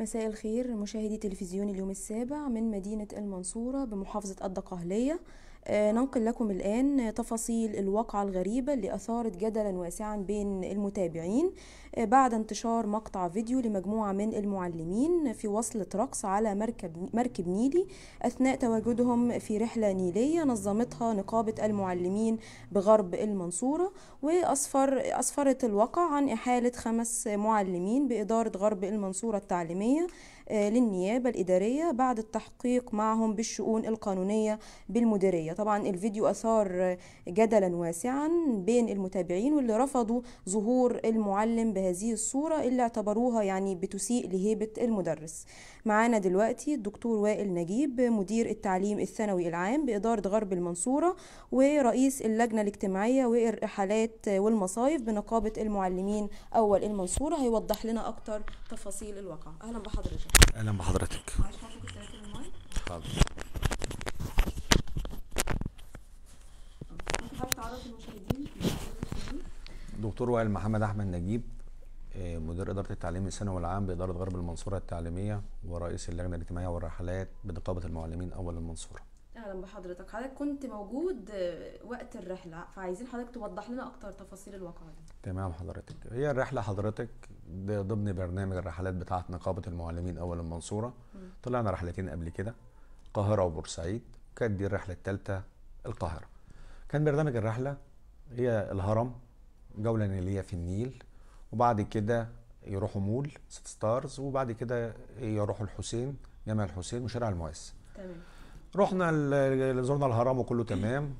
مساء الخير مشاهدي تلفزيون اليوم السابع من مدينة المنصورة بمحافظة الدقهلية آه، ننقل لكم الآن تفاصيل الواقعة الغريبة اللي أثارت جدلا واسعا بين المتابعين آه، بعد انتشار مقطع فيديو لمجموعة من المعلمين في وصلة رقص على مركب, مركب نيلي أثناء تواجدهم في رحلة نيلية نظمتها نقابة المعلمين بغرب المنصورة وأسفر أسفرت الواقع عن إحالة خمس معلمين بإدارة غرب المنصورة التعليمية آه، للنيابة الإدارية بعد التحقيق معهم بالشؤون القانونية بالمديرية طبعا الفيديو أثار جدلا واسعا بين المتابعين واللي رفضوا ظهور المعلم بهذه الصورة اللي اعتبروها يعني بتسيء لهيبة المدرس معانا دلوقتي الدكتور وائل نجيب مدير التعليم الثانوي العام بإدارة غرب المنصورة ورئيس اللجنة الاجتماعية والرحلات والمصايف بنقابة المعلمين أول المنصورة هيوضح لنا أكتر تفاصيل الواقعة أهلا بحضرتك اهلا بحضرتك حاضر دكتور وائل محمد احمد نجيب آه، مدير اداره التعليم الثانوي العام باداره غرب المنصوره التعليميه ورئيس اللجنه الاجتماعيه والرحلات بنقابه المعلمين اول المنصوره اهلا بحضرتك حضرتك كنت موجود آه، وقت الرحله فعايزين حضرتك توضح لنا اكتر تفاصيل الواقعه دي تمام حضرتك هي الرحله حضرتك ده ضمن برنامج الرحلات بتاعه نقابه المعلمين اول المنصوره طلعنا رحلتين قبل كده القاهره وبورسعيد كانت دي الرحله الثالثه القاهره كان برنامج الرحله هي الهرم جوله نيليه في النيل وبعد كده يروحوا مول ست ستارز وبعد كده يروحوا الحسين جامع الحسين وشارع المؤس تمام رحنا زرنا الهرم وكله تمام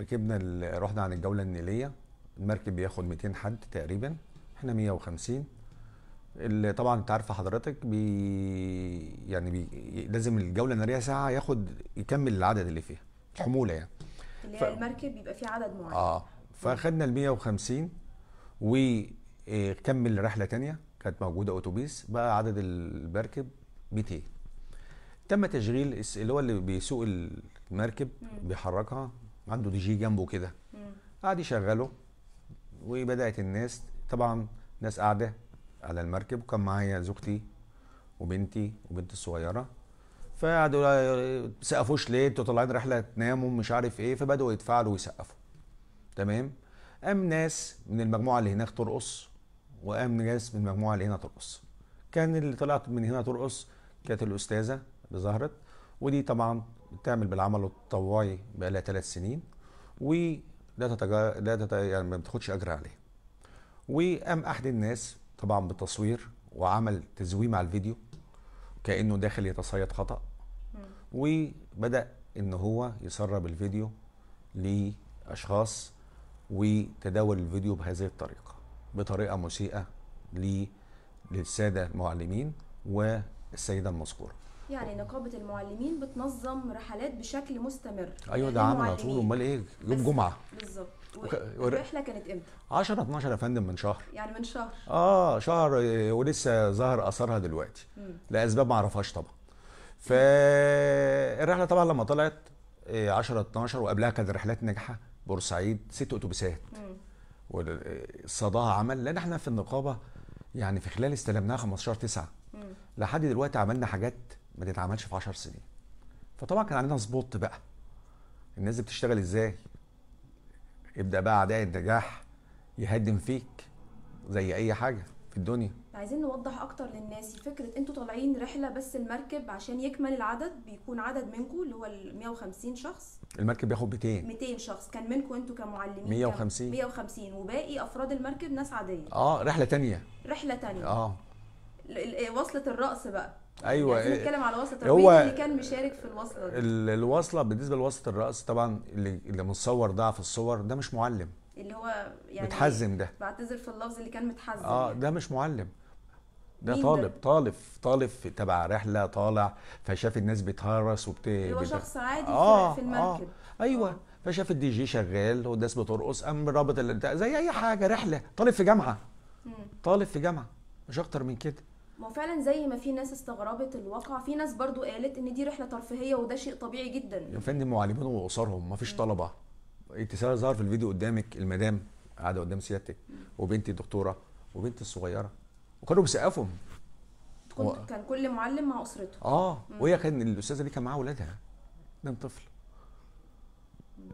ركبنا رحنا عن الجوله النيليه المركب بياخد 200 حد تقريبا احنا 150 اللي طبعا انت عارفه حضرتك بي يعني بي لازم الجوله الناريه ساعه ياخد يكمل العدد اللي فيها الحموله يعني اللي ف... المركب بيبقى فيه عدد معين اه فاخدنا ال 150 وكمل آه، رحله ثانيه كانت موجوده اتوبيس بقى عدد المركب 200 تم تشغيل اللي هو اللي بيسوق المركب مم. بيحركها عنده دي جي جنبه كده قعد يشغله وبدات الناس طبعا ناس قاعده على المركب وكان معايا زوجتي وبنتي وبنتي الصغيره فقعدوا سقفوش ليه انتوا طالعين رحله تناموا مش عارف ايه فبداوا يتفاعلوا ويسقفوا تمام قام ناس من المجموعه اللي هناك ترقص وقام ناس من المجموعه اللي هنا ترقص كان اللي طلعت من هنا ترقص كانت الاستاذه اللي ظهرت ودي طبعا بتعمل بالعمل التطوعي بقى لها ثلاث سنين ولا تتجا... لا تت... يعني ما بتاخدش اجر عليه وقام احد الناس طبعا بتصوير وعمل تزويم على الفيديو كانه داخل يتصيد خطا وبدا ان هو يسرب الفيديو لاشخاص وتداول الفيديو بهذه الطريقه بطريقه مسيئه للساده المعلمين والسيده المذكوره يعني نقابه المعلمين بتنظم رحلات بشكل مستمر ايوه ده عامل على طول امال ايه يوم جمعه بالظبط الرحله كانت امتى 10 12 يا فندم من شهر يعني من شهر اه شهر آه، ولسه ظاهر اثرها دلوقتي مم. لاسباب ما اعرفهاش طبعا فالرحله طبعا لما طلعت 10 آه، 12 وقبلها كانت رحلات ناجحه بورسعيد ست اتوبيسات وصداها آه، عمل لان احنا في النقابه يعني في خلال استلمناها 15 9 لحد دلوقتي عملنا حاجات ما تتعملش في 10 سنين فطبعا كان علينا سبوت بقى الناس دي بتشتغل ازاي ابدا بقى اعداء النجاح يهدم فيك زي اي حاجه في الدنيا عايزين نوضح اكتر للناس فكره انتوا طالعين رحله بس المركب عشان يكمل العدد بيكون عدد منكم اللي هو ال 150 شخص المركب بياخد 200 200 شخص كان منكم انتوا كمعلمين 150 150 وباقي افراد المركب ناس عاديه اه رحله تانية رحله تانية اه وصلت الرأس بقى ايوه يعني نتكلم على وسط هو اللي كان مشارك في الوصله دي الوصله بالنسبه لوسط الرقص طبعا اللي اللي متصور ده في الصور ده مش معلم اللي هو يعني متحزم ده بعتذر في اللفظ اللي كان متحزم اه يعني. ده مش معلم ده طالب ده؟ طالب طالب تبع رحله طالع فشاف الناس بتهرس وبت هو شخص عادي آه في آه، المركب آه ايوه آه. فشاف الدي جي شغال والناس بترقص قام رابط زي اي حاجه رحله طالب في جامعه طالب في جامعه مش اكتر من كده ما هو فعلا زي ما في ناس استغربت الواقع في ناس برضو قالت ان دي رحله ترفيهيه وده شيء طبيعي جدا يا فندم معلمين واسرهم ما فيش طلبه انت ظهر في الفيديو قدامك المدام قاعده قدام سيادتك وبنتي الدكتوره وبنتي الصغيره وكانوا بيسقفوا و... كان كل معلم مع اسرته اه وهي كان الاستاذه دي كان معاها اولادها قدام طفل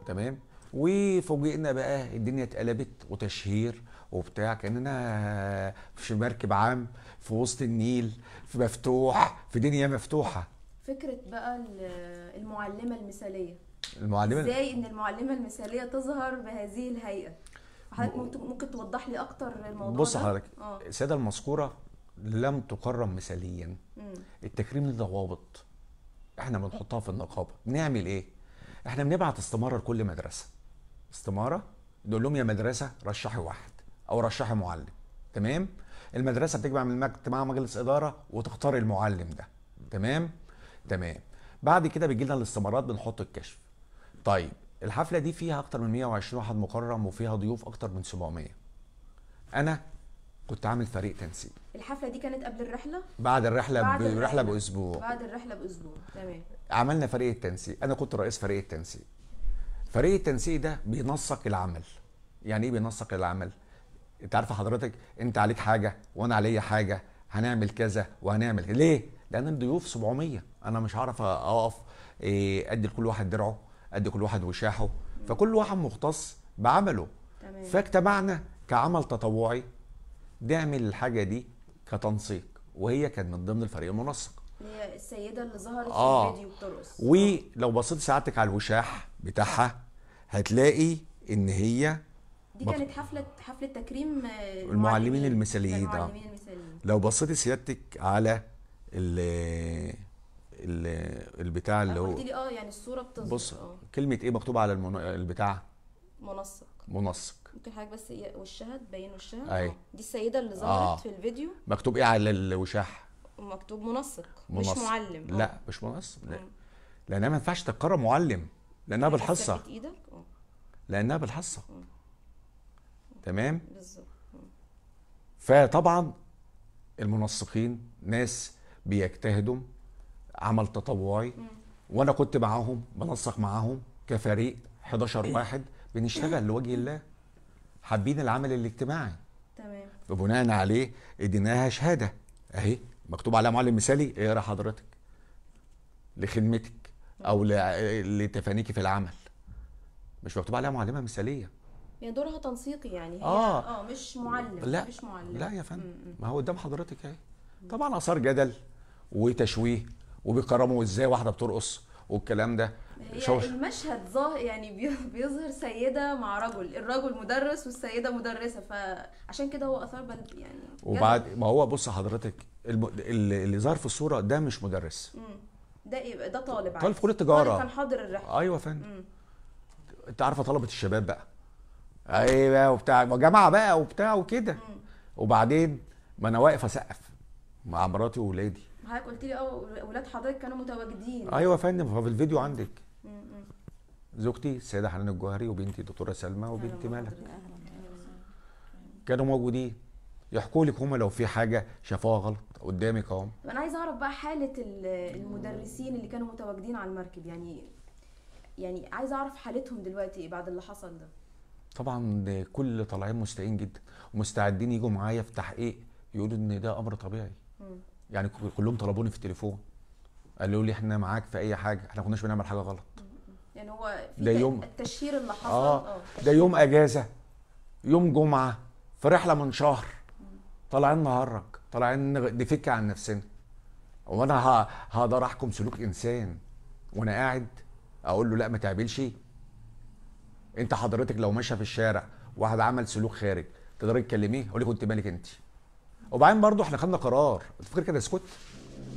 تمام وفوجئنا بقى الدنيا اتقلبت وتشهير وبتاع كاننا في مركب عام في وسط النيل في مفتوح في دنيا مفتوحه فكره بقى المعلمه المثاليه المعلمه ازاي ان المعلمه المثاليه تظهر بهذه الهيئه حضرتك ممكن توضح لي اكتر الموضوع بص حضرتك آه. الساده المذكوره لم تكرم مثاليا مم. التكريم للضوابط ضوابط احنا بنحطها في النقابه بنعمل ايه احنا بنبعت استماره لكل مدرسه استماره نقول لهم يا مدرسه رشحي واحد او رشحي معلم تمام المدرسه بتجمع من اجتماع مجلس اداره وتختار المعلم ده تمام تمام بعد كده بيجي لنا الاستمارات بنحط الكشف طيب الحفله دي فيها اكتر من 120 واحد مكرم وفيها ضيوف اكتر من 700 انا كنت عامل فريق تنسيق الحفله دي كانت قبل الرحله بعد الرحله بعد الرحله باسبوع بعد الرحله باسبوع تمام عملنا فريق التنسيق انا كنت رئيس فريق التنسيق فريق التنسيق ده بينسق العمل يعني ايه بينسق العمل انت عارفه حضرتك انت عليك حاجه وانا عليا حاجه هنعمل كذا وهنعمل ليه لان الضيوف 700 انا مش هعرف اقف إيه ادي لكل واحد درعه ادي كل واحد وشاحه فكل واحد مختص بعمله تمام. فاجتمعنا كعمل تطوعي نعمل الحاجه دي كتنسيق وهي كانت من ضمن الفريق المنسق هي السيده اللي ظهرت آه. في الفيديو بترقص ولو بصيت سعادتك على الوشاح بتاعها هتلاقي ان هي دي كانت حفله حفله تكريم آه، المعلمين المثاليين اه لو بصيتي سيادتك على ال ال البتاع اللي هو قلت لي اه يعني الصوره بتظهر بص آه. كلمه ايه مكتوبه على المن... البتاع منسق منسق ممكن حضرتك بس وشها تبين وشها اهي دي السيده اللي ظهرت آه. في الفيديو مكتوب ايه على الوشاح مكتوب منسق مش معلم لا اه. مش منسق لا اه. لانها ما ينفعش تتكرر معلم لانها يعني بالحصه ايدك اه. لانها بالحصه تمام بالظبط فطبعا المنسقين ناس بيجتهدوا عمل تطوعي وانا كنت معاهم بنسق معاهم كفريق 11 واحد بنشتغل لوجه الله حابين العمل الاجتماعي تمام فبناء عليه اديناها شهاده اهي مكتوب عليها معلم مثالي اقرا ايه حضرتك لخدمتك او لتفانيكي في العمل مش مكتوب عليها معلمه مثاليه هي دورها تنسيقي يعني هي اه, آه مش معلم لا مش معلم لا يا فندم ما هو قدام حضرتك اهي طبعا اثار جدل وتشويه وبيكرموا ازاي واحده بترقص والكلام ده هي يعني المشهد ظاهر يعني بيظهر سيده مع رجل الرجل مدرس والسيده مدرسه فعشان كده هو اثار بلد يعني وبعد ما هو بص حضرتك اللي ظهر في الصوره ده مش مدرس ده يبقى إيه ده طالب طالب في كليه التجاره كان حاضر الرحله ايوه فندم انت عارفه طلبه الشباب بقى ايه بقى وبتاع جامعه بقى وبتاع وكده وبعدين ما انا واقف اسقف مع مراتي واولادي حضرتك قلت لي اه اولاد حضرتك كانوا متواجدين ايوه يا فندم ففي الفيديو عندك زوجتي السيده حنان الجوهري وبنتي الدكتوره سلمى وبنتي ملك كانوا موجودين يحكوا لك هم لو في حاجه شافوها غلط قدامك اهو انا عايزه اعرف بقى حاله المدرسين اللي كانوا متواجدين على المركب يعني يعني عايزه اعرف حالتهم دلوقتي ايه بعد اللي حصل ده طبعا كل طالعين مستعين جدا ومستعدين يجوا معايا في تحقيق يقولوا ان ده امر طبيعي م. يعني كلهم طلبوني في التليفون قالوا لي احنا معاك في اي حاجه احنا ما كناش بنعمل حاجه غلط ده يوم التشهير اللي حصل آه،, اه ده يوم اجازه يوم جمعه في رحله من شهر طالعين نهرج طالعين نفك عن نفسنا هو انا هقدر احكم سلوك انسان وانا قاعد اقول له لا ما تعملش انت حضرتك لو ماشيه في الشارع واحد عمل سلوك خارج تقدري تكلميه اقول لك كنت مالك انت وبعدين برضه احنا خدنا قرار تفكر كده اسكت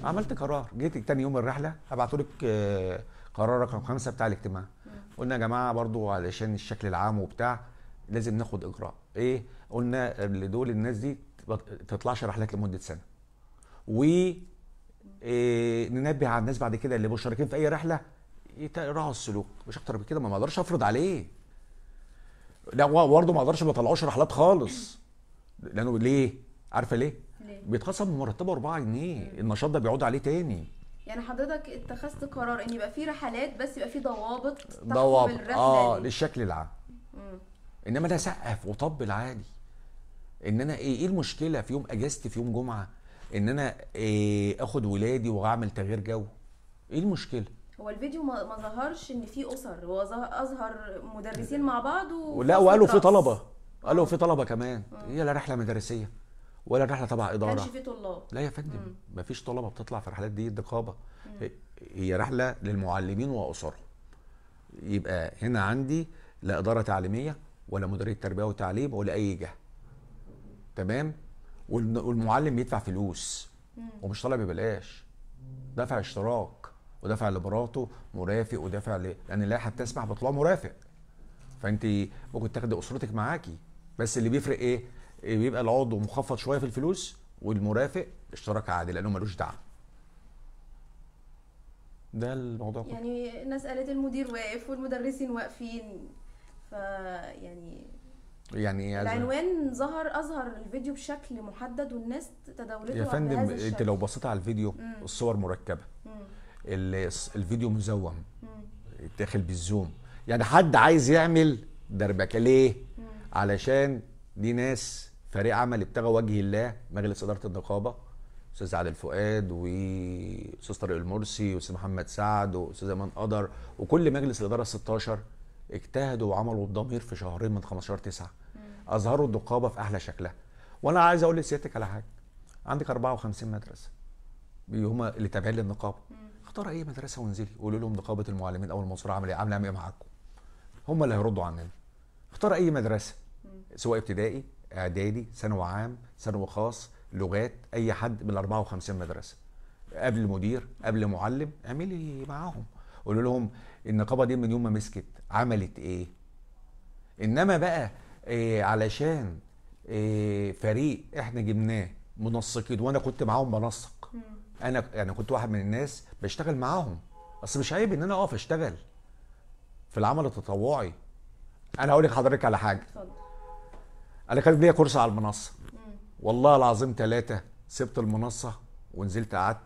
عملت قرار جيت تاني يوم الرحله لك آه، قرار رقم خمسه بتاع الاجتماع قلنا يا جماعه برضو علشان الشكل العام وبتاع لازم ناخد اجراء ايه قلنا لدول الناس دي تطلعش رحلات لمده سنه و آه، ننبه على الناس بعد كده اللي مشاركين في اي رحله يراعوا السلوك مش اكتر من كده ما اقدرش افرض عليه لا برضه ما اقدرش ما اطلعوش رحلات خالص لانه ليه عارفه ليه, ليه؟ بيتخصم مرتبه 4 جنيه النشاط ده بيعود عليه تاني يعني حضرتك اتخذت قرار ان يبقى في رحلات بس يبقى في ضوابط ضوابط اه دي. للشكل العام مم. انما ده سقف وطب عادي ان انا ايه ايه المشكله في يوم اجازتي في يوم جمعه ان انا إيه اخد ولادي واعمل تغيير جو ايه المشكله هو الفيديو ما ظهرش ان في اسر هو اظهر مدرسين مع بعض و لا وقالوا في طلبه قالوا آه. في طلبه كمان هي إيه لا رحله مدرسيه ولا الرحله تبع اداره كانش في طلاب لا يا فندم ما فيش طلبه بتطلع في الرحلات دي النقابه هي رحله للمعلمين واسرهم يبقى هنا عندي لا اداره تعليميه ولا مديريه تربيه وتعليم ولا اي جهه تمام والمعلم بيدفع فلوس ومش طالع ببلاش دفع اشتراك ودافع لمراته مرافق ودافع ل... يعني لان اللائحه بتسمح بطلوع مرافق فانت ممكن تاخدي اسرتك معاكي بس اللي بيفرق ايه إيه، بيبقى العضو مخفض شويه في الفلوس والمرافق اشتراك عادي لانه ملوش دعم ده الموضوع كله يعني الناس قالت المدير واقف والمدرسين واقفين ف يعني يعني العنوان ظهر اظهر الفيديو بشكل محدد والناس تداولته يا فندم انت لو بصيت على الفيديو مم. الصور مركبه مم. الفيديو مزوم داخل بالزوم يعني حد عايز يعمل دربكه ليه مم. علشان دي ناس فريق عمل ابتغى وجه الله مجلس اداره النقابه استاذ عادل فؤاد واستاذ طارق المرسي واستاذ محمد سعد واستاذ امان قدر وكل مجلس الاداره 16 اجتهدوا وعملوا الضمير في شهرين من 15 9 اظهروا النقابه في احلى شكلها وانا عايز اقول لسيادتك على حاجه عندك 54 مدرسه هم اللي تابعين للنقابه اختار اي مدرسه وانزلي قولي لهم نقابه المعلمين او المنصوره عامله ايه عامله ايه معاكم هم اللي هيردوا عننا اختار اي مدرسه سواء ابتدائي اعدادي ثانوي عام ثانوي خاص لغات اي حد من 54 مدرسه قبل مدير قبل معلم اعملي معاهم قول لهم النقابه دي من يوم ما مسكت عملت ايه انما بقى إيه علشان إيه فريق احنا جبناه منسقين وانا كنت معاهم بنسق انا يعني كنت واحد من الناس بشتغل معاهم اصل مش عيب ان انا اقف اشتغل في العمل التطوعي انا هقول لحضرتك على حاجه اتفضل قال لك ليا كورس على المنصه والله العظيم ثلاثه سبت المنصه ونزلت قعدت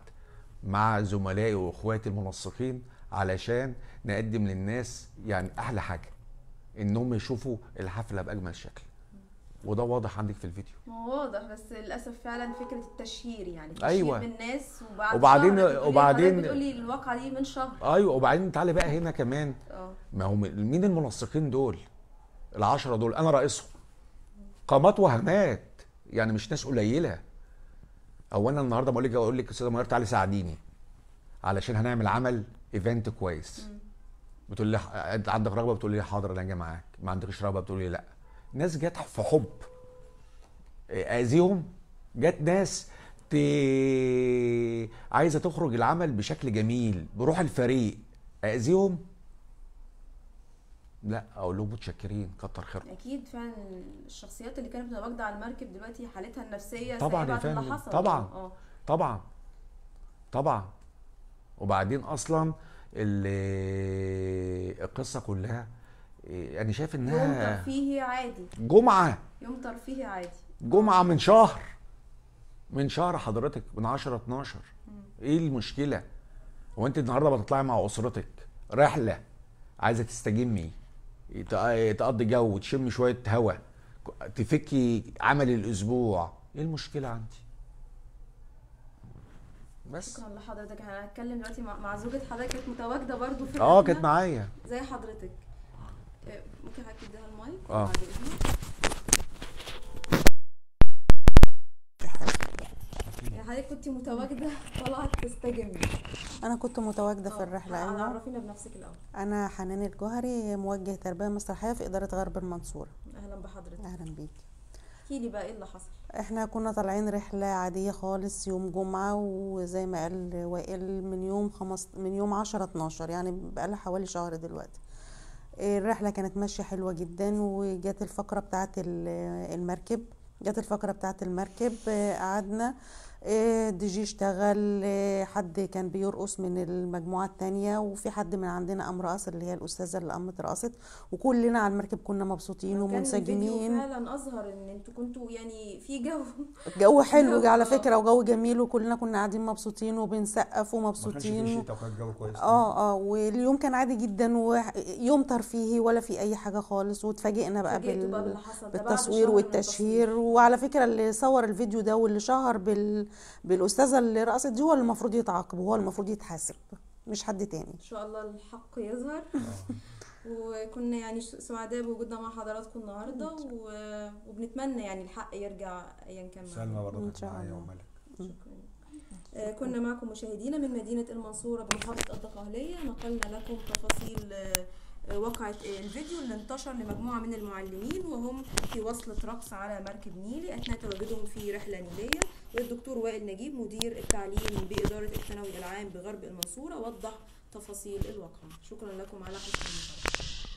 مع زملائي واخواتي المنسقين علشان نقدم للناس يعني احلى حاجه انهم يشوفوا الحفله باجمل شكل وده واضح عندك في الفيديو واضح بس للاسف فعلا فكره التشهير يعني تشهير أيوة. بالناس وبعد وبعدين وبعدين بتقولي الواقعه دي من شهر ايوه وبعدين تعالي بقى هنا كمان اه ما هو مين المنسقين دول العشرة دول انا رئيسهم قامات وهمات يعني مش ناس قليله اولا النهارده بقول لك اقول لك استاذه منير تعالي ساعديني علشان هنعمل عمل ايفنت كويس بتقول لي عندك رغبه بتقول لي حاضر انا جاي معاك ما عندكش رغبه بتقول لي لا ناس جت في حب اذيهم جت ناس تي... عايزه تخرج العمل بشكل جميل بروح الفريق اذيهم لا اقول لهم متشكرين كتر خيركم اكيد فعلا الشخصيات اللي كانت متواجده على المركب دلوقتي حالتها النفسيه طبعا يا فندم طبعا أوه. طبعا طبعا وبعدين اصلا القصه كلها انا يعني شايف انها يوم ترفيهي عادي جمعه يوم ترفيهي عادي جمعه آه. من شهر من شهر حضرتك من 10 12 م. ايه المشكله هو انت النهارده بتطلعي مع اسرتك رحله عايزه تستجمي آه، تقضي جو وتشم شويه هواء تفكي عمل الاسبوع ايه المشكله عندي بس شكرا لحضرتك انا هتكلم دلوقتي مع زوجة حضرتك كانت متواجده برضو في اه كانت معايا زي حضرتك آه، ممكن حضرتك تديها المايك اه حضرتك كنت متواجده طلعت تستجمي انا كنت متواجده في آه، الرحله ايوه عرفينا بنفسك الاول انا حنان الجوهري موجه تربيه مسرحيه في اداره غرب المنصوره اهلا بحضرتك اهلا بيكي احكي لي بقى ايه اللي حصل احنا كنا طالعين رحله عاديه خالص يوم جمعه وزي ما قال وائل من يوم خمس من يوم 10 12 يعني بقى لها حوالي شهر دلوقتي الرحله كانت ماشيه حلوه جدا وجت الفقره بتاعه المركب جت الفقره بتاعه المركب قعدنا آه، جي اشتغل آه، حد كان بيرقص من المجموعة الثانيه وفي حد من عندنا أم رقص اللي هي الأستاذة اللي قامت رقصت وكلنا على المركب كنا مبسوطين ومنسجمين كان فعلا أظهر إن أنتوا كنتوا يعني في جو جو حلو على آه. فكرة وجو جميل وكلنا كنا قاعدين مبسوطين وبنسقف ومبسوطين ما كانش الجو كويس اه اه واليوم كان عادي جدا ويوم ترفيهي ولا في أي حاجة خالص واتفاجئنا بقى, بال... بالتصوير والتشهير وعلى فكرة اللي صور الفيديو ده واللي شهر بال بالاستاذه اللي رقصت دي هو اللي المفروض يتعاقب هو المفروض يتحاسب مش حد تاني ان شاء الله الحق يظهر وكنا يعني سعداء بوجودنا مع حضراتكم النهارده وبنتمنى يعني الحق يرجع ايا كان سلمى برضه ان شاء الله شكرا آه، كنا معكم مشاهدينا من مدينه المنصوره بمحافظه الدقهليه نقلنا لكم تفاصيل آه، وقعت الفيديو اللي انتشر لمجموعة من المعلمين وهم في وصلة رقص على مركب نيلي أثناء تواجدهم في رحلة نيلية والدكتور وائل نجيب مدير التعليم بإدارة الثانوي العام بغرب المنصورة وضح تفاصيل الواقعة شكرا لكم على حسن المتابعة